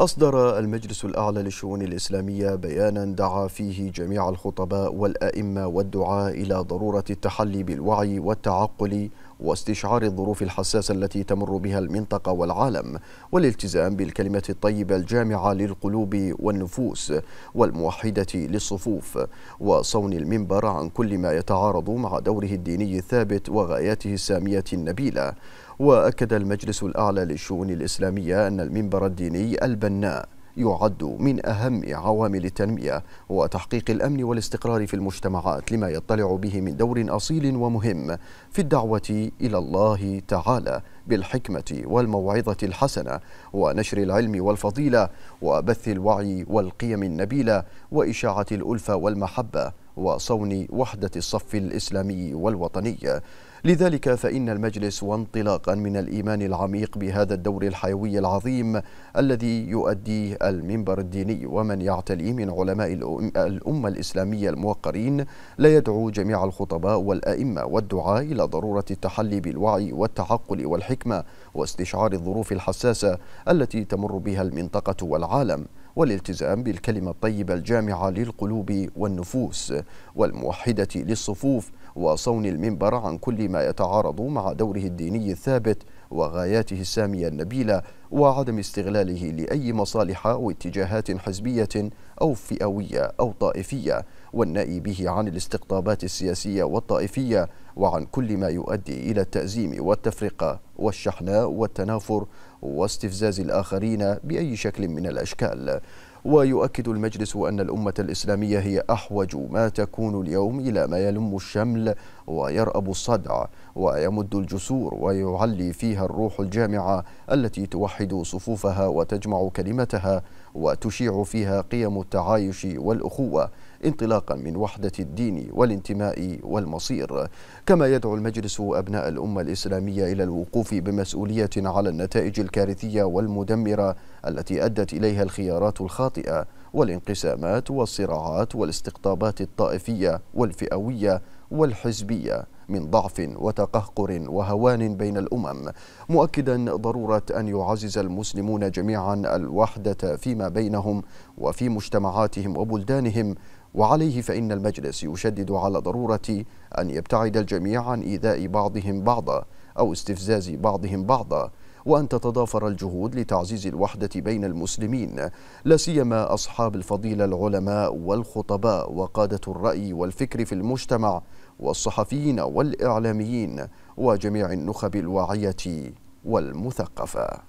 أصدر المجلس الأعلى للشؤون الإسلامية بيانا دعا فيه جميع الخطباء والأئمة والدعاء إلى ضرورة التحلي بالوعي والتعقل واستشعار الظروف الحساسة التي تمر بها المنطقة والعالم والالتزام بالكلمة الطيبة الجامعة للقلوب والنفوس والموحدة للصفوف وصون المنبر عن كل ما يتعارض مع دوره الديني الثابت وغاياته السامية النبيلة وأكد المجلس الأعلى للشؤون الإسلامية أن المنبر الديني البناء يعد من أهم عوامل التنمية وتحقيق الأمن والاستقرار في المجتمعات لما يطلع به من دور أصيل ومهم في الدعوة إلى الله تعالى بالحكمة والموعظة الحسنة ونشر العلم والفضيلة وبث الوعي والقيم النبيلة وإشاعة الألفة والمحبة وصون وحدة الصف الإسلامي والوطني لذلك فإن المجلس وانطلاقا من الإيمان العميق بهذا الدور الحيوي العظيم الذي يؤديه المنبر الديني ومن يعتليه من علماء الأمة الإسلامية الموقرين لا يدعو جميع الخطباء والأئمة والدعاء إلى ضرورة التحلي بالوعي والتعقل والحكمة واستشعار الظروف الحساسة التي تمر بها المنطقة والعالم والالتزام بالكلمة الطيبة الجامعة للقلوب والنفوس والموحدة للصفوف وصون المنبر عن كل ما يتعارض مع دوره الديني الثابت وغاياته السامية النبيلة وعدم استغلاله لأي مصالح أو اتجاهات حزبية أو فئوية أو طائفية والنأي به عن الاستقطابات السياسية والطائفية وعن كل ما يؤدي إلى التأزيم والتفرقة والشحناء والتنافر واستفزاز الآخرين بأي شكل من الأشكال ويؤكد المجلس أن الأمة الإسلامية هي أحوج ما تكون اليوم إلى ما يلم الشمل ويرأب الصدع ويمد الجسور ويعلي فيها الروح الجامعة التي توحد صفوفها وتجمع كلمتها وتشيع فيها قيم التعايش والأخوة انطلاقا من وحدة الدين والانتماء والمصير كما يدعو المجلس أبناء الأمة الإسلامية إلى الوقوف بمسؤولية على النتائج الكارثية والمدمرة التي أدت إليها الخيارات الخاطئة والانقسامات والصراعات والاستقطابات الطائفية والفئوية والحزبية من ضعف وتقهقر وهوان بين الأمم مؤكدا ضرورة أن يعزز المسلمون جميعا الوحدة فيما بينهم وفي مجتمعاتهم وبلدانهم وعليه فإن المجلس يشدد على ضرورة أن يبتعد الجميع عن إيذاء بعضهم بعضا أو استفزاز بعضهم بعضا وأن تتضافر الجهود لتعزيز الوحدة بين المسلمين لا سيما أصحاب الفضيلة العلماء والخطباء وقادة الرأي والفكر في المجتمع والصحفيين والإعلاميين وجميع النخب الواعية والمثقفة